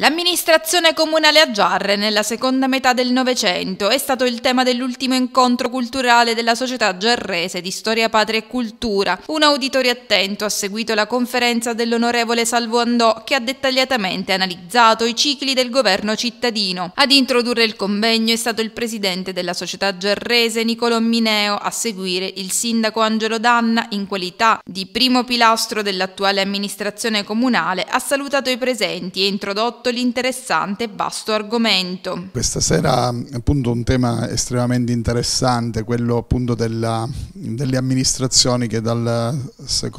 L'amministrazione comunale a Giarre nella seconda metà del Novecento è stato il tema dell'ultimo incontro culturale della società giarrese di storia, patria e cultura. Un auditore attento ha seguito la conferenza dell'onorevole Salvo Andò che ha dettagliatamente analizzato i cicli del governo cittadino. Ad introdurre il convegno è stato il presidente della società giarrese Nicolò Mineo, a seguire il sindaco Angelo Danna in qualità di primo pilastro dell'attuale amministrazione comunale ha salutato i presenti e introdotto sotto l'interessante e vasto argomento. Questa sera appunto un tema estremamente interessante, quello appunto della, delle amministrazioni che dal,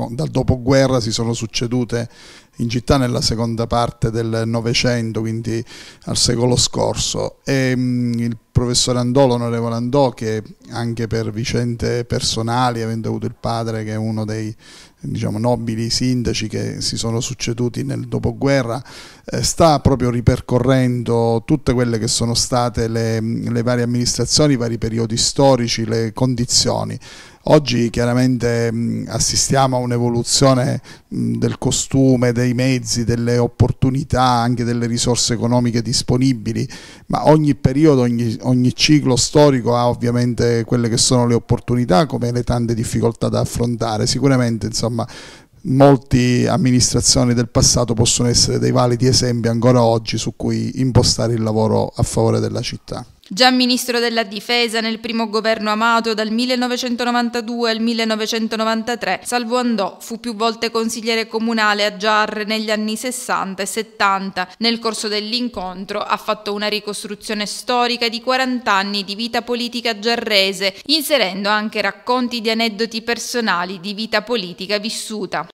dal dopoguerra si sono succedute in città nella seconda parte del Novecento, quindi al secolo scorso. E, mm, il professor Andò, l'onorevole Andò, che anche per vicende personali, avendo avuto il padre che è uno dei diciamo, nobili sindaci che si sono succeduti nel dopoguerra, eh, sta proprio ripercorrendo tutte quelle che sono state le, le varie amministrazioni, i vari periodi storici, le condizioni. Oggi chiaramente mh, assistiamo a un'evoluzione del costume, dei mezzi, delle opportunità, anche delle risorse economiche disponibili, ma ogni periodo, ogni, ogni ciclo storico ha ovviamente quelle che sono le opportunità come le tante difficoltà da affrontare. Sicuramente insomma molte amministrazioni del passato possono essere dei validi esempi ancora oggi su cui impostare il lavoro a favore della città. Già ministro della difesa nel primo governo Amato dal 1992 al 1993, Salvo Andò fu più volte consigliere comunale a Giarre negli anni 60 e 70. Nel corso dell'incontro ha fatto una ricostruzione storica di 40 anni di vita politica giarrese, inserendo anche racconti di aneddoti personali di vita politica vissuta.